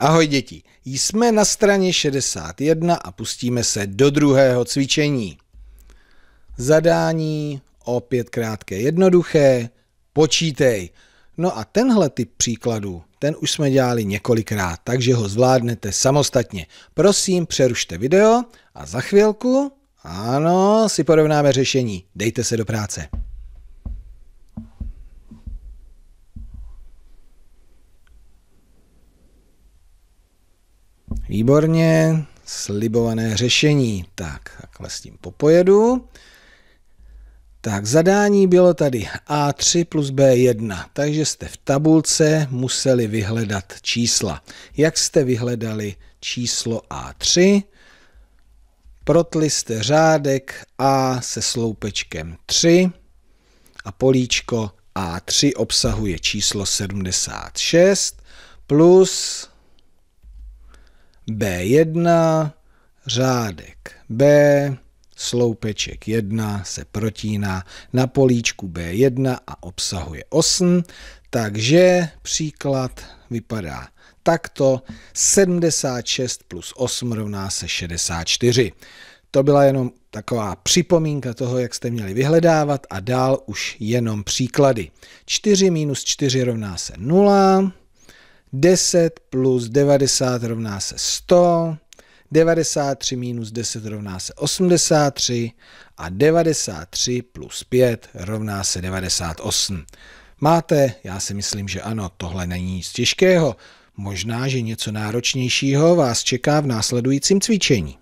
Ahoj děti, jsme na straně 61 a pustíme se do druhého cvičení. Zadání opět krátké, jednoduché, počítej. No a tenhle typ příkladů, ten už jsme dělali několikrát, takže ho zvládnete samostatně. Prosím, přerušte video a za chvilku, ano, si porovnáme řešení. Dejte se do práce. Výborně, slibované řešení. Tak, takhle s tím popojedu. Tak, zadání bylo tady A3 plus B1, takže jste v tabulce museli vyhledat čísla. Jak jste vyhledali číslo A3? Protli jste řádek A se sloupečkem 3 a políčko A3 obsahuje číslo 76 plus B1, řádek B, sloupeček 1 se protíná na políčku B1 a obsahuje 8, takže příklad vypadá takto 76 plus 8 rovná se 64. To byla jenom taková připomínka toho, jak jste měli vyhledávat a dál už jenom příklady. 4 minus 4 rovná se 0, 10 plus 90 rovná se 100, 93 minus 10 rovná se 83 a 93 plus 5 rovná se 98. Máte? Já si myslím, že ano, tohle není nic těžkého. Možná, že něco náročnějšího vás čeká v následujícím cvičení.